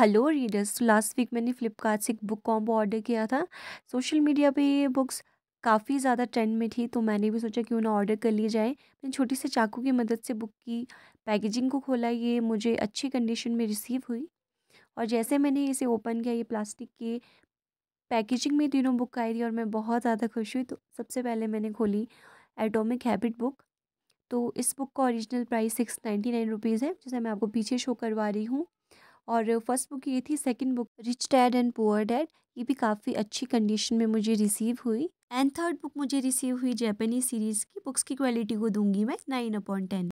hello readers तो last week मैंने फ्लिपकार्ट से एक बुक कॉम्बो ऑर्डर किया था सोशल मीडिया पे ये बुक्स काफ़ी ज़्यादा ट्रेंड में थी तो मैंने भी सोचा क्यों ना ऑर्डर कर लिए जाए मैंने छोटी से चाकू की मदद से बुक की पैकेजिंग को खोला ये मुझे अच्छी कंडीशन में रिसीव हुई और जैसे मैंने इसे ओपन किया ये प्लास्टिक के पैकेजिंग में तीनों बुक आई थी और मैं बहुत ज़्यादा खुश हुई तो सबसे पहले मैंने खोली एटोमिक हैबिट बुक तो इस बुक का original price six ninety nine rupees है जिसे मैं आपको पीछे शो करवा रही हूँ और फर्स्ट बुक ये थी second book rich dad and poor dad ये भी काफ़ी अच्छी कंडीशन में मुझे रिसीव हुई एंड थर्ड बुक मुझे रिसीव हुई जैपनीज सीरीज़ की बुक्स की क्वालिटी को दूंगी मैं नाइन अपॉइंट टेन